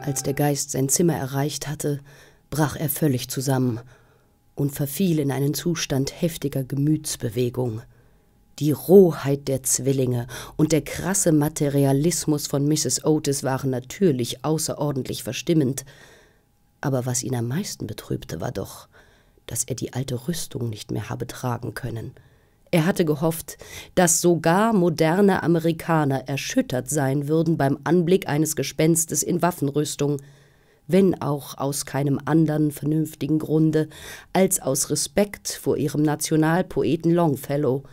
Als der Geist sein Zimmer erreicht hatte, brach er völlig zusammen und verfiel in einen Zustand heftiger Gemütsbewegung. Die Rohheit der Zwillinge und der krasse Materialismus von Mrs. Otis waren natürlich außerordentlich verstimmend, aber was ihn am meisten betrübte, war doch, dass er die alte Rüstung nicht mehr habe tragen können. Er hatte gehofft, dass sogar moderne Amerikaner erschüttert sein würden beim Anblick eines Gespenstes in Waffenrüstung, wenn auch aus keinem anderen vernünftigen Grunde als aus Respekt vor ihrem Nationalpoeten Longfellow,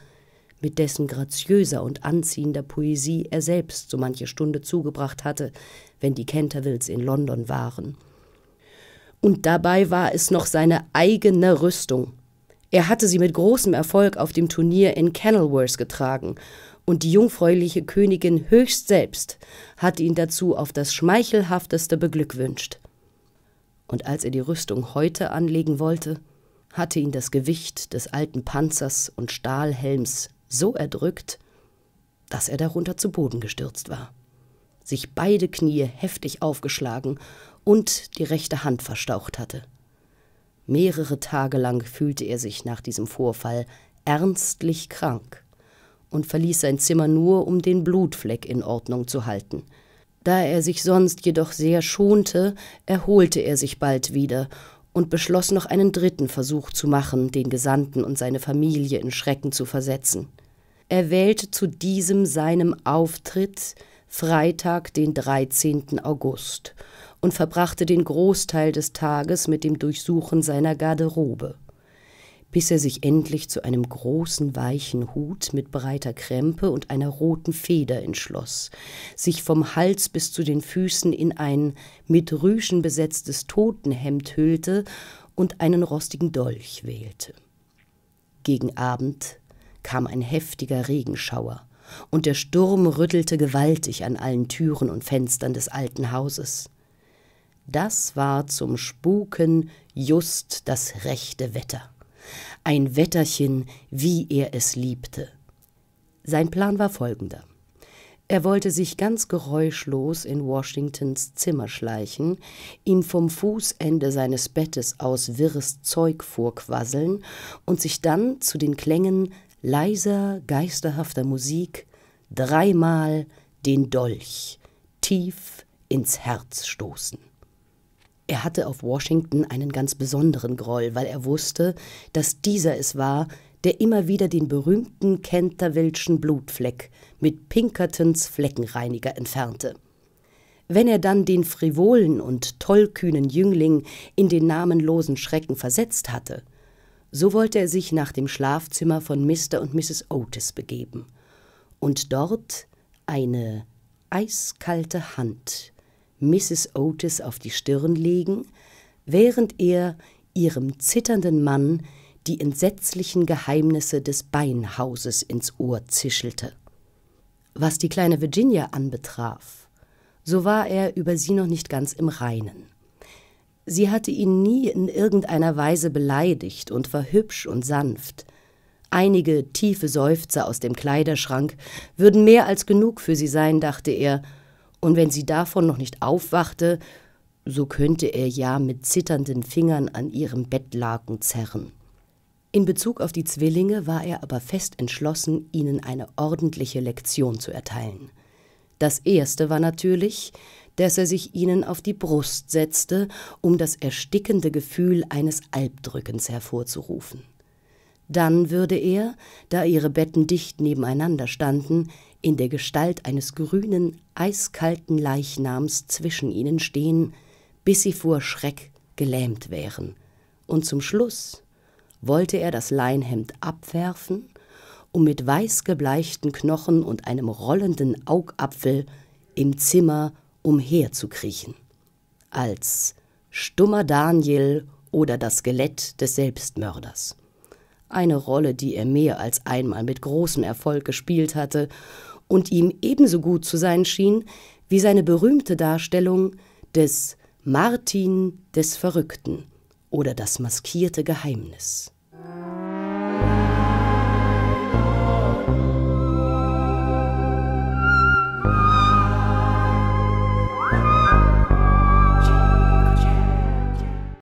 mit dessen graziöser und anziehender Poesie er selbst so manche Stunde zugebracht hatte, wenn die Cantervilles in London waren. Und dabei war es noch seine eigene Rüstung, er hatte sie mit großem Erfolg auf dem Turnier in Kenilworth getragen, und die jungfräuliche Königin höchst selbst hatte ihn dazu auf das schmeichelhafteste beglückwünscht. Und als er die Rüstung heute anlegen wollte, hatte ihn das Gewicht des alten Panzers und Stahlhelms so erdrückt, dass er darunter zu Boden gestürzt war, sich beide Knie heftig aufgeschlagen und die rechte Hand verstaucht hatte. Mehrere Tage lang fühlte er sich nach diesem Vorfall ernstlich krank und verließ sein Zimmer nur, um den Blutfleck in Ordnung zu halten. Da er sich sonst jedoch sehr schonte, erholte er sich bald wieder und beschloss noch einen dritten Versuch zu machen, den Gesandten und seine Familie in Schrecken zu versetzen. Er wählte zu diesem seinem Auftritt Freitag, den 13. August, und verbrachte den Großteil des Tages mit dem Durchsuchen seiner Garderobe, bis er sich endlich zu einem großen weichen Hut mit breiter Krempe und einer roten Feder entschloss, sich vom Hals bis zu den Füßen in ein mit Rüschen besetztes Totenhemd hüllte und einen rostigen Dolch wählte. Gegen Abend kam ein heftiger Regenschauer, und der Sturm rüttelte gewaltig an allen Türen und Fenstern des alten Hauses. Das war zum Spuken just das rechte Wetter. Ein Wetterchen, wie er es liebte. Sein Plan war folgender. Er wollte sich ganz geräuschlos in Washingtons Zimmer schleichen, ihm vom Fußende seines Bettes aus wirres Zeug vorquasseln und sich dann zu den Klängen leiser, geisterhafter Musik dreimal den Dolch tief ins Herz stoßen. Er hatte auf Washington einen ganz besonderen Groll, weil er wusste, dass dieser es war, der immer wieder den berühmten Kenterwelschen Blutfleck mit Pinkertons Fleckenreiniger entfernte. Wenn er dann den frivolen und tollkühnen Jüngling in den namenlosen Schrecken versetzt hatte, so wollte er sich nach dem Schlafzimmer von Mr. und Mrs. Otis begeben und dort eine eiskalte Hand Mrs. Otis auf die Stirn legen, während er ihrem zitternden Mann die entsetzlichen Geheimnisse des Beinhauses ins Ohr zischelte. Was die kleine Virginia anbetraf, so war er über sie noch nicht ganz im Reinen. Sie hatte ihn nie in irgendeiner Weise beleidigt und war hübsch und sanft. Einige tiefe Seufzer aus dem Kleiderschrank würden mehr als genug für sie sein, dachte er, und wenn sie davon noch nicht aufwachte, so könnte er ja mit zitternden Fingern an ihrem Bettlaken zerren. In Bezug auf die Zwillinge war er aber fest entschlossen, ihnen eine ordentliche Lektion zu erteilen. Das erste war natürlich, dass er sich ihnen auf die Brust setzte, um das erstickende Gefühl eines Alpdrückens hervorzurufen. Dann würde er, da ihre Betten dicht nebeneinander standen, in der Gestalt eines grünen, eiskalten Leichnams zwischen ihnen stehen, bis sie vor Schreck gelähmt wären. Und zum Schluss wollte er das Leinhemd abwerfen, um mit weiß gebleichten Knochen und einem rollenden Augapfel im Zimmer umherzukriechen, als stummer Daniel oder das Skelett des Selbstmörders. Eine Rolle, die er mehr als einmal mit großem Erfolg gespielt hatte und ihm ebenso gut zu sein schien wie seine berühmte Darstellung des Martin des Verrückten oder das maskierte Geheimnis.